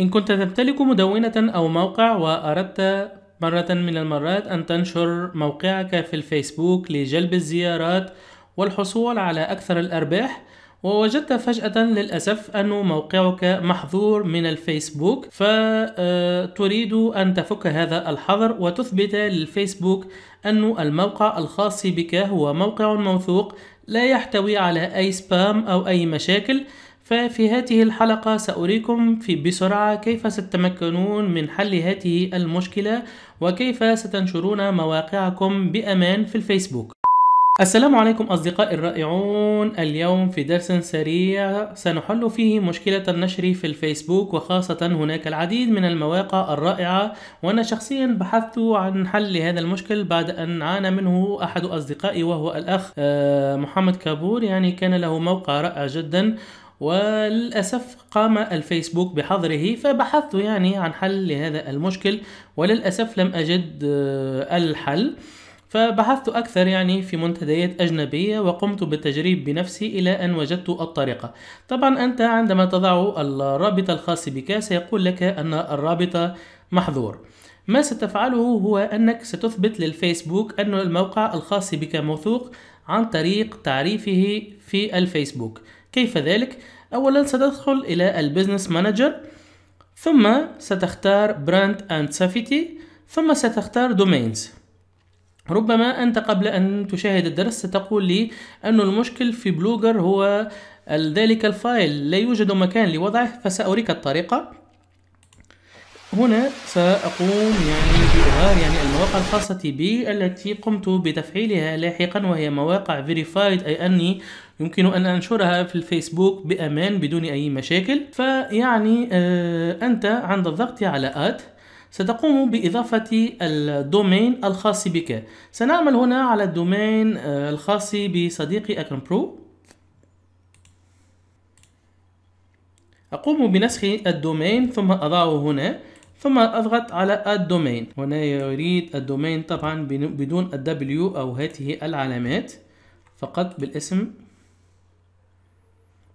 إن كنت تمتلك مدونة أو موقع وأردت مرة من المرات أن تنشر موقعك في الفيسبوك لجلب الزيارات والحصول على أكثر الأرباح ووجدت فجأة للأسف أن موقعك محظور من الفيسبوك فتريد آه، أن تفك هذا الحظر وتثبت للفيسبوك أن الموقع الخاص بك هو موقع موثوق لا يحتوي على أي سبام أو أي مشاكل ففي هذه الحلقة سأريكم في بسرعة كيف ستتمكنون من حل هذه المشكلة وكيف ستنشرون مواقعكم بأمان في الفيسبوك السلام عليكم أصدقائي الرائعون اليوم في درس سريع سنحل فيه مشكلة النشر في الفيسبوك وخاصة هناك العديد من المواقع الرائعة وأنا شخصيا بحثت عن حل هذا المشكل بعد أن عانى منه أحد أصدقائي وهو الأخ آه، محمد كابور يعني كان له موقع رائع جدا وللأسف قام الفيسبوك بحظره فبحثت يعني عن حل لهذا المشكل وللأسف لم أجد آه، الحل فبحثت أكثر يعني في منتديات أجنبية وقمت بالتجريب بنفسي إلى أن وجدت الطريقة طبعا أنت عندما تضع الرابط الخاص بك سيقول لك أن الرابط محظور ما ستفعله هو أنك ستثبت للفيسبوك أن الموقع الخاص بك موثوق عن طريق تعريفه في الفيسبوك كيف ذلك؟ أولا ستدخل إلى البزنس مانجر ثم ستختار براند أند سافيتي ثم ستختار دومينز ربما أنت قبل أن تشاهد الدرس ستقول لي أن المشكل في بلوجر هو ذلك الفايل لا يوجد مكان لوضعه فسأريك الطريقة هنا سأقوم يعني بإظهار يعني المواقع الخاصة بي التي قمت بتفعيلها لاحقا وهي مواقع فيريفايد أي أني يمكن أن أنشرها في الفيسبوك بأمان بدون أي مشاكل فيعني آه، أنت عند الضغط على آت ستقوم بإضافة الدومين الخاص بك سنعمل هنا على الدومين آه، الخاص بصديقي أكرم برو أقوم بنسخ الدومين ثم أضعه هنا ثم اضغط على الدومين هنا يريد الدومين طبعا بدون الدبليو او هذه العلامات فقط بالاسم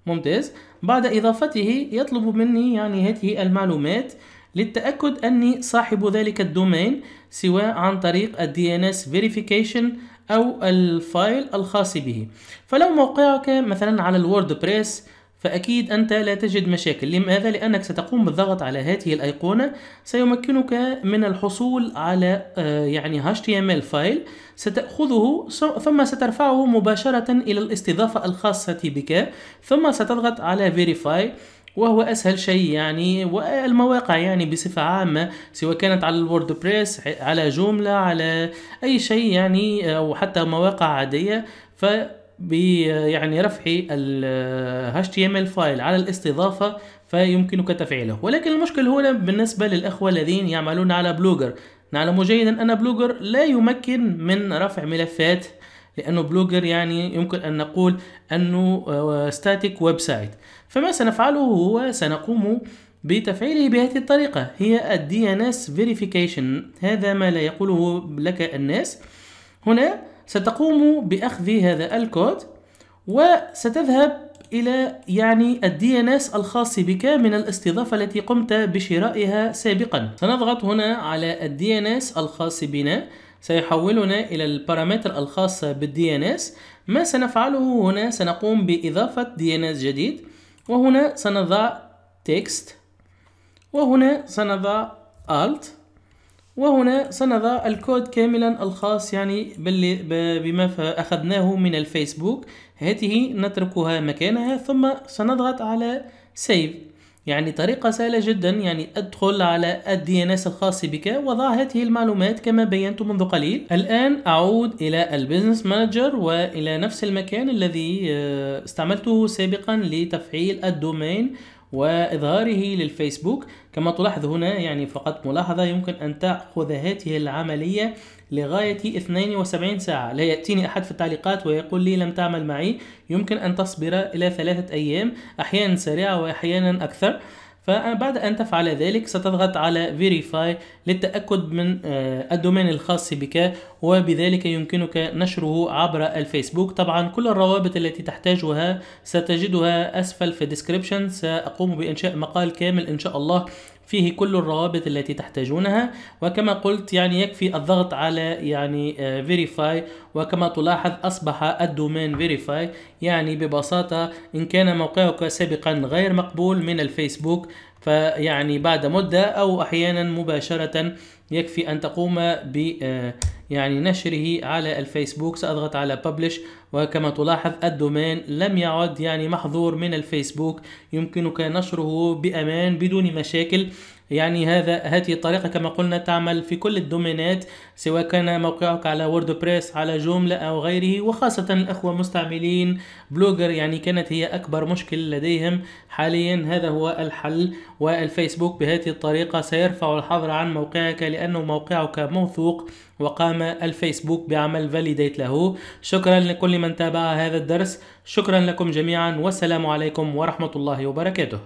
ممتاز بعد اضافته يطلب مني يعني هذه المعلومات للتأكد أني صاحب ذلك الدومين سواء عن طريق ال DNS verification أو الفايل الخاص به فلو موقعك مثلا على الووردبريس فأكيد أنت لا تجد مشاكل لماذا؟ لأنك ستقوم بالضغط على هذه الأيقونة سيمكنك من الحصول على آه، يعني HTML فايل ستأخذه ثم سترفعه مباشرة إلى الاستضافة الخاصة بك ثم ستضغط على Verify وهو اسهل شيء يعني والمواقع يعني بصفه عامه سواء كانت على الوردبريس على جملة على اي شيء يعني او حتى مواقع عاديه ف يعني رفع ال HTML فايل على الاستضافة فيمكنك تفعيله ولكن المشكل هنا بالنسبة للأخوة الذين يعملون على بلوجر نعلم جيدا أن بلوجر لا يمكن من رفع ملفات لأنه بلوجر يعني يمكن أن نقول أنه ستاتيك ويب سايت فما سنفعله هو سنقوم بتفعيله بهذه الطريقة هي ال DNS verification هذا ما لا يقوله لك الناس هنا ستقوم بأخذ هذا الكود وستذهب إلى يعني الدي ان اس الخاص بك من الاستضافة التي قمت بشرائها سابقا سنضغط هنا على الدي ان اس الخاص بنا سيحولنا إلى البارامتر الخاص اس ما سنفعله هنا سنقوم بإضافة دي ان اس جديد وهنا سنضع تكست وهنا سنضع alt وهنا سنضع الكود كاملا الخاص يعني باللي بما أخذناه من الفيسبوك هذه نتركها مكانها ثم سنضغط على سيف يعني طريقة سهلة جدا يعني ادخل على الدي ان اس الخاص بك وضع هذه المعلومات كما بينت منذ قليل الآن أعود إلى البيزنس مانجر وإلى نفس المكان الذي آه، استعملته سابقا لتفعيل الدومين وإظهاره للفيسبوك كما تلاحظ هنا يعني فقط ملاحظة يمكن أن تأخذ هذه العملية لغاية 72 ساعة لا يأتيني أحد في التعليقات ويقول لي لم تعمل معي يمكن أن تصبر إلى ثلاثة أيام أحيانا سريعة وأحيانا أكثر فبعد أن تفعل ذلك ستضغط على Verify للتأكد من آه، الدومين الخاص بك وبذلك يمكنك نشره عبر الفيسبوك طبعا كل الروابط التي تحتاجها ستجدها أسفل في الديسكريبشن سأقوم بإنشاء مقال كامل إن شاء الله فيه كل الروابط التي تحتاجونها وكما قلت يعني يكفي الضغط على يعني فيريفاي آه، وكما تلاحظ أصبح الدومين فيريفاي يعني ببساطة إن كان موقعك سابقا غير مقبول من الفيسبوك فيعني بعد مدة أو أحيانا مباشرة يكفي أن تقوم ب آه، يعني نشره على الفيسبوك سأضغط على ببلش وكما تلاحظ الدومين لم يعد يعني محظور من الفيسبوك يمكنك نشره بأمان بدون مشاكل يعني هذا هذه الطريقة كما قلنا تعمل في كل الدومينات سواء كان موقعك على ووردبريس على جوملة أو غيره وخاصة الأخوة مستعملين بلوجر يعني كانت هي أكبر مشكل لديهم حاليا هذا هو الحل والفيسبوك بهذه الطريقة سيرفع الحظر عن موقعك لأنه موقعك موثوق وقام الفيسبوك بعمل فاليديت له شكرا لكل من تابع هذا الدرس شكرا لكم جميعا والسلام عليكم ورحمة الله وبركاته